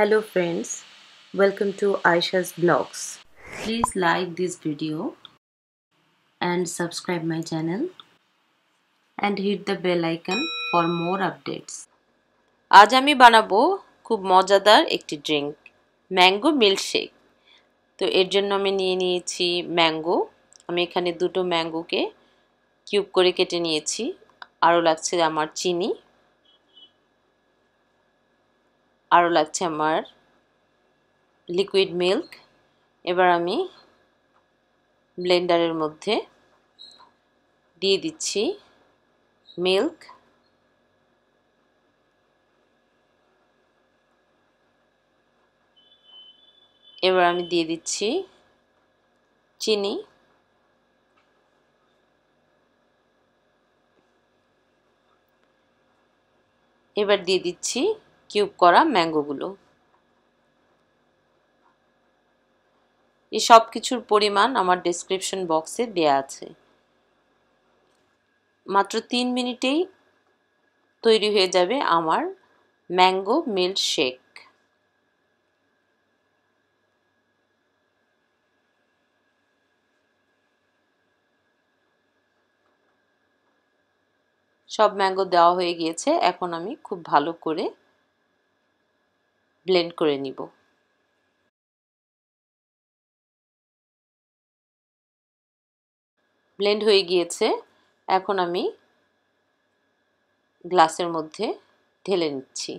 Hello friends, welcome to Aisha's Blogs. Please like this video and subscribe my channel and hit the bell icon for more updates. আজ আমি বানাবো খুব মজাদার একটি drink mango milkshake তো এর জন্য আমি নিয়ে নিয়েছি ম্যাঙ্গো আমি এখানে দুটো ম্যাঙ্গোকে কিউব করে কেটে নিয়েছি আরও লাগছে আমার চিনি আরও লাগছে আমার লিকুইড মিল্ক এবার আমি ব্লেন্ডারের মধ্যে দিয়ে দিচ্ছি মিল্ক এবার আমি দিয়ে দিচ্ছি চিনি এবার দিয়ে দিচ্ছি কিউব করা ম্যাঙ্গোগুলো এই সব কিছুর পরিমাণ আমার ডিসক্রিপশন বক্সে দেয়া আছে মাত্র তিন মিনিটেই তৈরি হয়ে যাবে আমার ম্যাঙ্গো মিল্ক শেক সব ম্যাঙ্গো দেওয়া হয়ে গিয়েছে এখন আমি খুব ভালো করে ব্লেন্ড করে নিব ব্লেন্ড হয়ে গিয়েছে এখন আমি গ্লাসের মধ্যে ঢেলে নিচ্ছি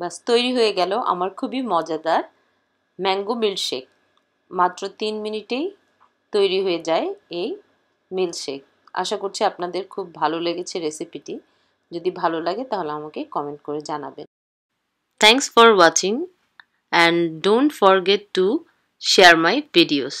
বাস তৈরি হয়ে গেল আমার খুবই মজাদার ম্যাঙ্গো মিল্কশেক মাত্র তিন মিনিটেই তৈরি হয়ে যায় এই মিল্কশেক আশা করছি আপনাদের খুব ভালো লেগেছে রেসিপিটি যদি ভালো লাগে তাহলে আমাকে কমেন্ট করে জানাবেন thanks for watching and don't forget to share my videos